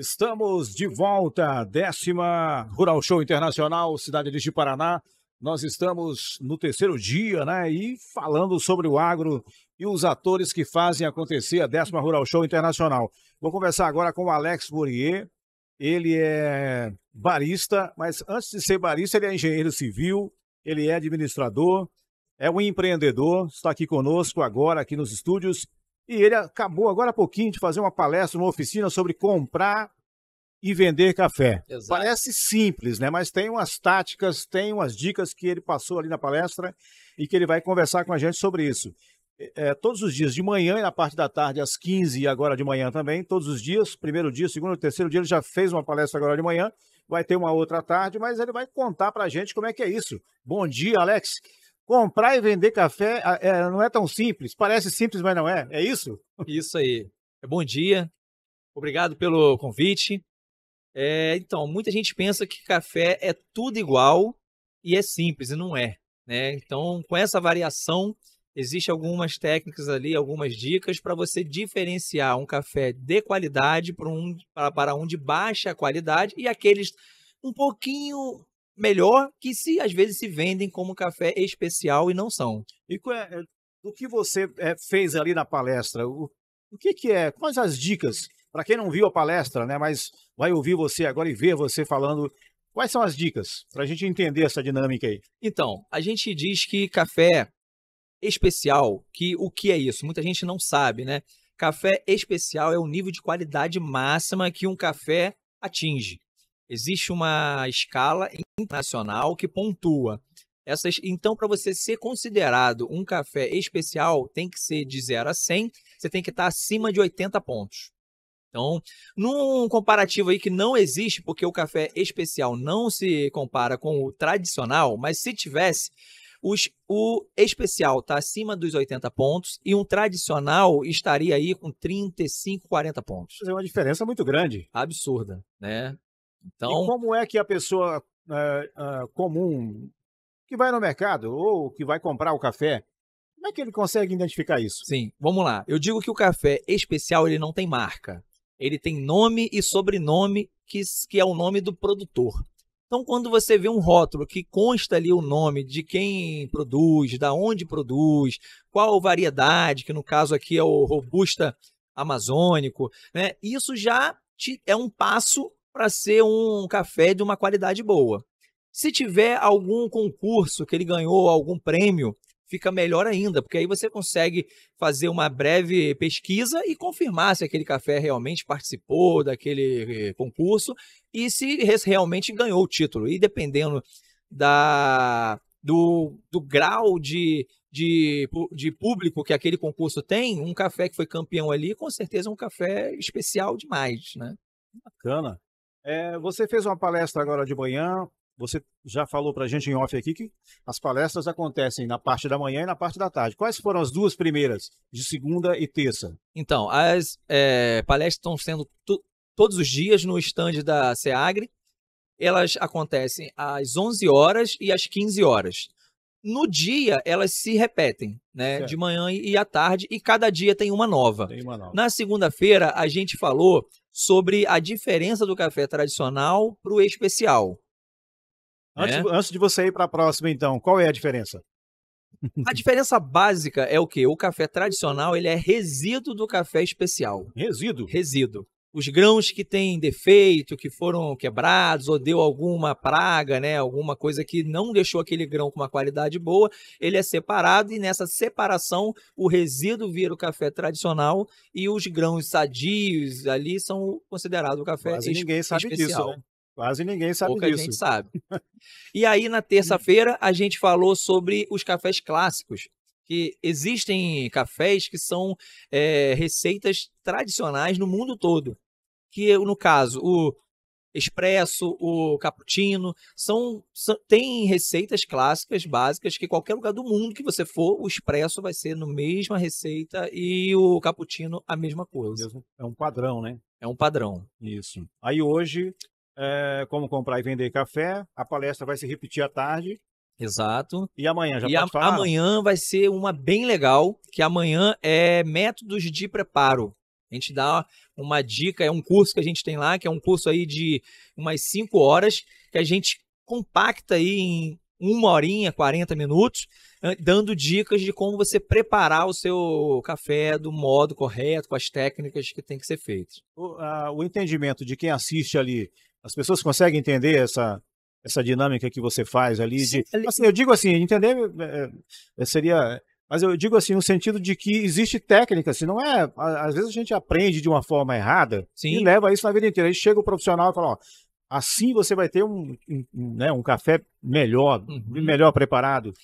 Estamos de volta, décima Rural Show Internacional, Cidade de Paraná. Nós estamos no terceiro dia, né? E falando sobre o agro e os atores que fazem acontecer a décima Rural Show Internacional. Vou conversar agora com o Alex Bourier. Ele é barista, mas antes de ser barista, ele é engenheiro civil, ele é administrador, é um empreendedor, está aqui conosco agora, aqui nos estúdios. E ele acabou agora há pouquinho de fazer uma palestra, uma oficina sobre comprar e vender café. Exato. Parece simples, né? Mas tem umas táticas, tem umas dicas que ele passou ali na palestra e que ele vai conversar com a gente sobre isso. É, é todos os dias, de manhã e na parte da tarde, às 15 e agora de manhã também, todos os dias, primeiro dia, segundo, terceiro dia, ele já fez uma palestra agora de manhã, vai ter uma outra tarde, mas ele vai contar para a gente como é que é isso. Bom dia, Alex. Comprar e vender café ah, é, não é tão simples. Parece simples, mas não é. É isso? Isso aí. É bom dia. Obrigado pelo convite. É, então, muita gente pensa que café é tudo igual e é simples, e não é. Né? Então, com essa variação, existem algumas técnicas ali, algumas dicas para você diferenciar um café de qualidade para um, para um de baixa qualidade e aqueles um pouquinho melhor que se às vezes se vendem como café especial e não são. E é, eh, o que você é, fez ali na palestra? O, o que, que é? Quais as dicas? Para quem não viu a palestra, né, mas vai ouvir você agora e ver você falando Quais são as dicas para a gente entender essa dinâmica aí? Então, a gente diz que café especial, que o que é isso? Muita gente não sabe, né? Café especial é o nível de qualidade máxima que um café atinge. Existe uma escala internacional que pontua. Essas, então, para você ser considerado um café especial, tem que ser de 0 a 100, você tem que estar tá acima de 80 pontos. Então, num comparativo aí que não existe, porque o café especial não se compara com o tradicional, mas se tivesse, os, o especial está acima dos 80 pontos e um tradicional estaria aí com 35, 40 pontos. É uma diferença muito grande. Absurda, né? Então, e como é que a pessoa uh, uh, comum que vai no mercado ou que vai comprar o café, como é que ele consegue identificar isso? Sim, vamos lá. Eu digo que o café especial ele não tem marca. Ele tem nome e sobrenome, que, que é o nome do produtor. Então, quando você vê um rótulo que consta ali o nome de quem produz, da onde produz, qual variedade, que no caso aqui é o Robusta Amazônico, né? Isso já te, é um passo para ser um café de uma qualidade boa. Se tiver algum concurso que ele ganhou, algum prêmio, fica melhor ainda, porque aí você consegue fazer uma breve pesquisa e confirmar se aquele café realmente participou daquele eh, concurso e se realmente ganhou o título. E dependendo da, do, do grau de, de, de público que aquele concurso tem, um café que foi campeão ali, com certeza é um café especial demais, né? Bacana. É, você fez uma palestra agora de manhã, você já falou para a gente em off aqui que as palestras acontecem na parte da manhã e na parte da tarde. Quais foram as duas primeiras, de segunda e terça? Então, as é, palestras estão sendo todos os dias no estande da SEAGRE. Elas acontecem às 11 horas e às 15 horas. No dia, elas se repetem, né? Certo. De manhã e à tarde, e cada dia tem uma nova. Tem uma nova. Na segunda-feira, a gente falou sobre a diferença do café tradicional para o especial. Antes, é? antes de você ir para a próxima, então, qual é a diferença? A diferença básica é o que? O café tradicional ele é resíduo do café especial. Resíduo? Resíduo os grãos que têm defeito, que foram quebrados ou deu alguma praga, né, alguma coisa que não deixou aquele grão com uma qualidade boa, ele é separado e nessa separação o resíduo vira o café tradicional e os grãos sadios ali são considerados o café Quase ninguém sabe especial. disso, né? né? Quase ninguém sabe Pouca disso. gente sabe. e aí na hum. terça-feira a gente falou sobre os cafés clássicos, que existem cafés que são é, receitas tradicionais no mundo todo que no caso o expresso, o cappuccino, são, são, tem receitas clássicas básicas que qualquer lugar do mundo que você for, o expresso vai ser no mesma receita e o cappuccino a mesma é coisa. É um padrão, né? É um padrão. Isso. Aí hoje, é, como comprar e vender café, a palestra vai se repetir à tarde. Exato. E amanhã já e pode a, falar? Amanhã vai ser uma bem legal, que amanhã é métodos de preparo. A gente dá uma dica, é um curso que a gente tem lá, que é um curso aí de umas 5 horas, que a gente compacta aí em uma horinha, 40 minutos, dando dicas de como você preparar o seu café do modo correto, com as técnicas que tem que ser feitas. O, o entendimento de quem assiste ali, as pessoas conseguem entender essa, essa dinâmica que você faz ali? Sim, de, ali... Assim, eu digo assim, entender é, é seria mas eu digo assim, no sentido de que existe técnica, se assim, não é. Às vezes a gente aprende de uma forma errada Sim. e leva isso na vida inteira. Aí chega o profissional e fala: ó, assim você vai ter um, um, né, um café melhor, uhum. melhor preparado.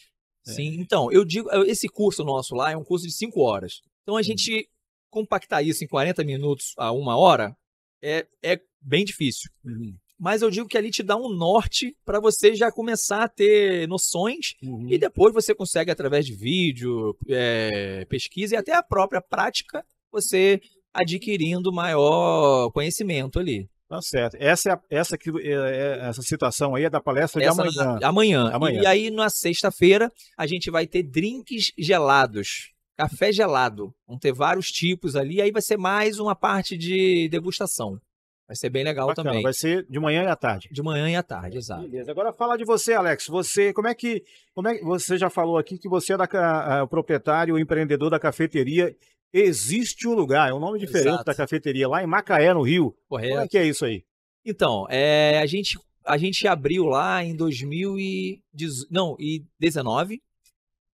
É. Sim, é. então, eu digo, esse curso nosso lá é um curso de cinco horas. Então a uhum. gente compactar isso em 40 minutos a uma hora é, é bem difícil. Uhum mas eu digo que ali te dá um norte para você já começar a ter noções uhum. e depois você consegue, através de vídeo, é, pesquisa e até a própria prática, você adquirindo maior conhecimento ali. Tá certo. Essa, é, essa, que, é, é, essa situação aí é da palestra de é amanhã. amanhã. amanhã. E, e aí, na sexta-feira, a gente vai ter drinks gelados. Café gelado. Vão ter vários tipos ali. Aí vai ser mais uma parte de degustação. Vai ser bem legal Bacana, também. Vai ser de manhã e à tarde. De manhã e à tarde, exato. Beleza. Agora fala de você, Alex. Você, como é que, como é que você já falou aqui que você é da, a, o proprietário, o empreendedor da cafeteria Existe um lugar, é um nome diferente exato. da cafeteria lá em Macaé, no Rio. Correto. Como é que é isso aí? Então, é, a gente a gente abriu lá em 2019, não, e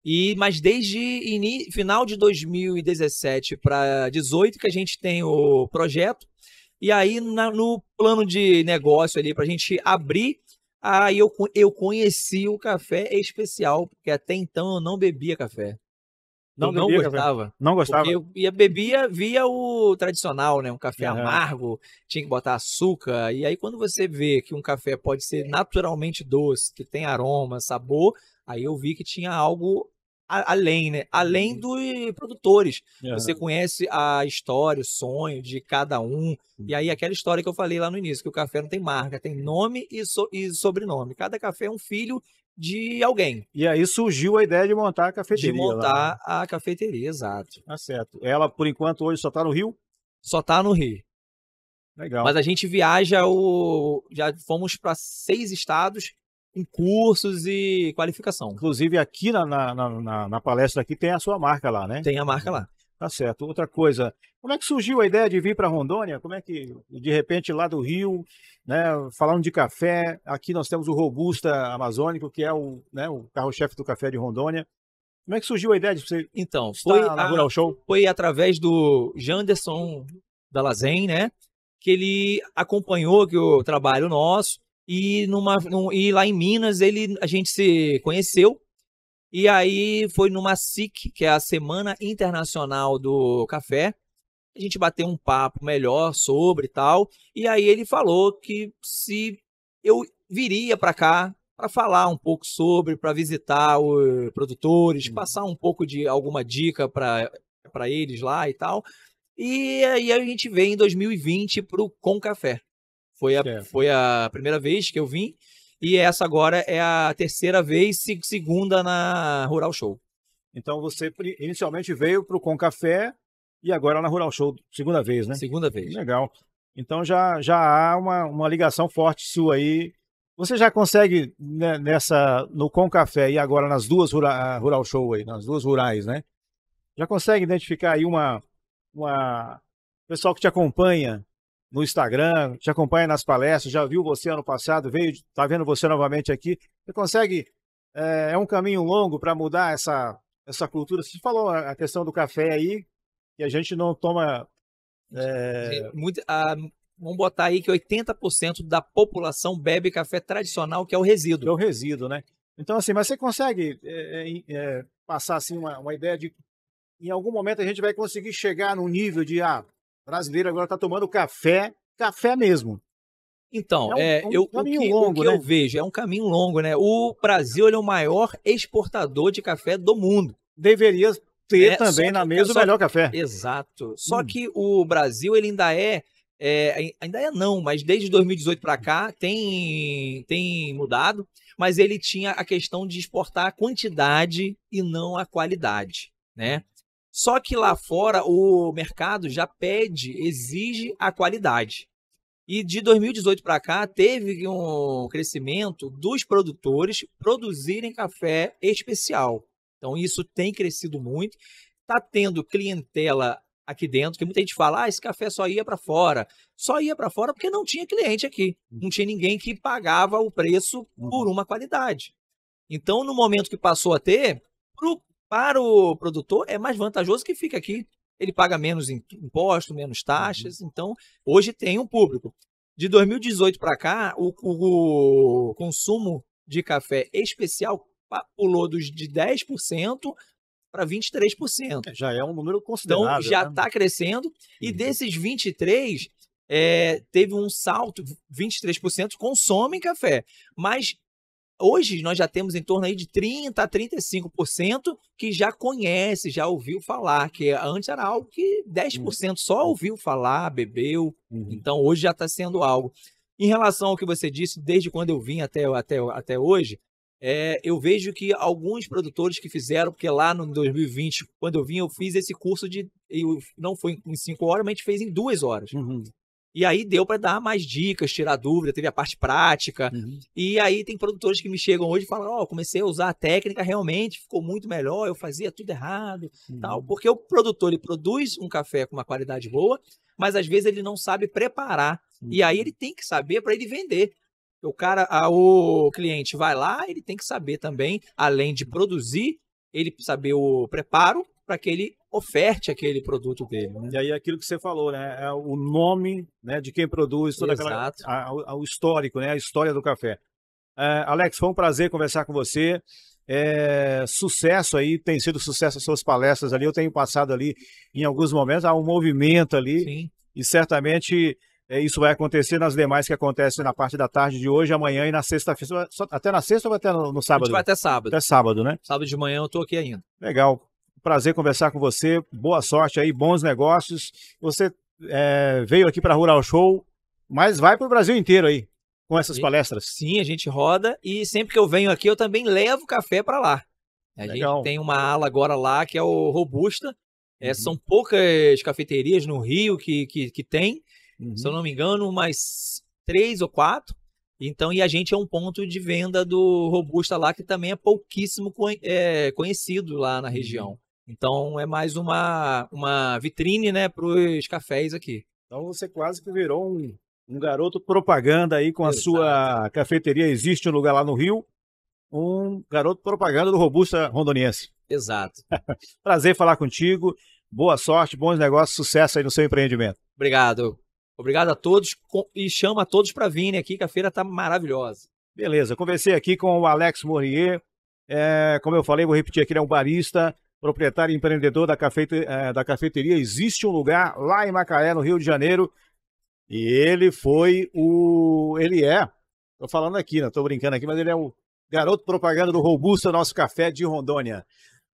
E mas desde final de 2017 para 2018 que a gente tem o projeto e aí, na, no plano de negócio ali, para a gente abrir, aí eu, eu conheci o café especial, porque até então eu não bebia café. Não, não gostava. Café. Não gostava. Porque eu ia, bebia via o tradicional, né? Um café uhum. amargo, tinha que botar açúcar. E aí, quando você vê que um café pode ser naturalmente doce, que tem aroma, sabor, aí eu vi que tinha algo a, além, né? Além uhum. dos produtores. Uhum. Você conhece a história, o sonho de cada um. Uhum. E aí, uhum. aquela história que eu falei lá no início, que o café não tem marca, tem nome e, so, e sobrenome. Cada café é um filho de alguém. E aí surgiu a ideia de montar a cafeteria. De montar lá. Né? a cafeteria, exato. Tá certo. Ela, por enquanto, hoje só está no Rio? Só está no Rio. Legal. Mas a gente viaja o. Já fomos para seis estados em cursos e qualificação. Inclusive, aqui na, na, na, na palestra aqui tem a sua marca lá, né? Tem a marca lá. Tá certo. Outra coisa, como é que surgiu a ideia de vir para Rondônia? Como é que, de repente, lá do Rio, né, falando de café, aqui nós temos o Robusta Amazônico, que é o, né, o carro-chefe do café de Rondônia. Como é que surgiu a ideia de você então, foi na a, Rural Show? Foi através do Janderson da Lazen, né? Que ele acompanhou que o trabalho nosso e, numa, num, e lá em Minas ele, a gente se conheceu. E aí foi numa SIC, que é a Semana Internacional do Café. A gente bateu um papo melhor sobre e tal. E aí ele falou que se eu viria para cá para falar um pouco sobre, para visitar os produtores, uhum. passar um pouco de alguma dica para eles lá e tal. E aí a gente veio em 2020 para o Com Café. Foi a, foi a primeira vez que eu vim. E essa agora é a terceira vez, segunda na Rural Show. Então você inicialmente veio para o Com Café e agora na Rural Show, segunda vez, né? Segunda vez. Legal. Então já, já há uma, uma ligação forte sua aí. Você já consegue né, nessa no Com Café e agora nas duas Rural, rural Show aí, nas duas rurais, né? Já consegue identificar aí uma, uma pessoal que te acompanha no Instagram, te acompanha nas palestras, já viu você ano passado, veio, está vendo você novamente aqui. Você consegue. É, é um caminho longo para mudar essa, essa cultura. Você falou a questão do café aí, que a gente não toma. É... Muito, ah, vamos botar aí que 80% da população bebe café tradicional, que é o resíduo. é o resíduo, né? Então, assim, mas você consegue é, é, passar assim, uma, uma ideia de em algum momento a gente vai conseguir chegar num nível de ah, brasileiro agora está tomando café, café mesmo. Então, é, um, é, é um eu, o que, longo, o que né? eu vejo é um caminho longo, né? O Brasil é o maior exportador de café do mundo. Deveria ter é, também na mesa o é melhor café. Exato. Só hum. que o Brasil ele ainda é, é, ainda é não, mas desde 2018 para cá tem tem mudado, mas ele tinha a questão de exportar a quantidade e não a qualidade, né? Só que lá fora o mercado já pede, exige a qualidade. E de 2018 para cá teve um crescimento dos produtores produzirem café especial. Então isso tem crescido muito. Está tendo clientela aqui dentro, que muita gente fala, ah, esse café só ia para fora. Só ia para fora porque não tinha cliente aqui. Não tinha ninguém que pagava o preço uhum. por uma qualidade. Então, no momento que passou a ter, para o para o produtor é mais vantajoso que fica aqui. Ele paga menos imposto, menos uhum. taxas. Uhum. Então, hoje tem um público. De 2018 para cá, o, o, consumo de café especial pulou dos de 10% para 23%. Já é um número então, considerável. Então, já está né? Tá crescendo. E uhum. desses 23%, é, eh, teve um salto, 23% consomem café. Mas Hoje nós já temos em torno aí de 30 a 35% que já conhece, já ouviu falar, que antes era algo que 10% hum. só ouviu falar, bebeu. Uhum. Então hoje já está sendo algo. Em relação ao que você disse, desde quando eu vim até, até, até hoje, é, eu vejo que alguns produtores que fizeram, porque lá no 2020, quando eu vim, eu fiz esse curso de. Eu, não foi em cinco horas, mas a gente fez em duas horas. Uhum. E aí deu para dar mais dicas, tirar dúvida, teve a parte prática. Uhum. E aí tem produtores que me chegam hoje e falam: Ó, oh, comecei a usar a técnica realmente, ficou muito melhor, eu fazia tudo errado uhum. tal. Porque o produtor ele produz um café com uma qualidade boa, mas às vezes ele não sabe preparar. Uhum. E aí uhum. ele tem que saber para ele vender. O cara, o cliente vai lá, ele tem que saber também, além de uhum. produzir, ele saber o preparo para que ele oferte aquele produto dele. Né? E aí aquilo que você falou, né? É o nome né, de quem produz, toda Exato. aquela. A, a, o histórico, né? A história do café. É, Alex, foi um prazer conversar com você. É, sucesso aí, tem sido sucesso as suas palestras ali. Eu tenho passado ali em alguns momentos, há um movimento ali. Sim. E certamente é, isso vai acontecer nas demais que acontecem na parte da tarde de hoje, amanhã e na sexta-feira. Até na sexta ou até no, no sábado? vai até sábado. Até sábado, né? Sábado de manhã eu estou aqui ainda. Legal prazer conversar com você. Boa sorte aí, bons negócios. Você é, veio aqui para Rural Show, mas vai para o Brasil inteiro aí com essas e, palestras. Sim, a gente roda e sempre que eu venho aqui eu também levo café para lá. A Legal. gente tem uma ala agora lá que é o Robusta. É, uhum. São poucas cafeterias no Rio que, que, que tem, uhum. se eu uhum. não me engano, umas três ou quatro. Então, e a gente é um ponto de venda do Robusta lá, que também é pouquíssimo é, conhecido lá na uhum. região. Então é mais uma, uma vitrine né, para os cafés aqui. Então você quase que virou um, um garoto propaganda aí com a Exato. sua cafeteria. Existe um lugar lá no Rio, um garoto propaganda do Robusta Rondoniense. Exato. Prazer falar contigo. Boa sorte, bons negócios, sucesso aí no seu empreendimento. Obrigado. Obrigado a todos e chama a todos para virem aqui, que a feira está maravilhosa. Beleza, conversei aqui com o Alex Morier. É, como eu falei, vou repetir aqui, ele é um barista proprietário e empreendedor da, cafeite, eh, da cafeteria Existe um Lugar, lá em Macaé, no Rio de Janeiro. E ele foi o. Ele é. Tô falando aqui, não né, tô brincando aqui, mas ele é o garoto propaganda do Robusta Nosso Café de Rondônia.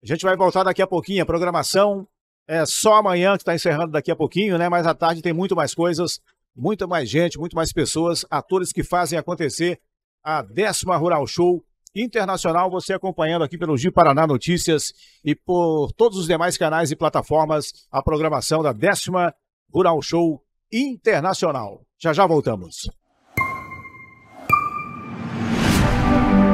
A gente vai voltar daqui a pouquinho. A programação é só amanhã, que está encerrando daqui a pouquinho, né? Mas à tarde tem muito mais coisas, muita mais gente, muito mais pessoas, atores que fazem acontecer a décima Rural Show internacional, você acompanhando aqui pelo Gi Paraná Notícias e por todos os demais canais e plataformas a programação da décima Rural Show Internacional. Já já voltamos.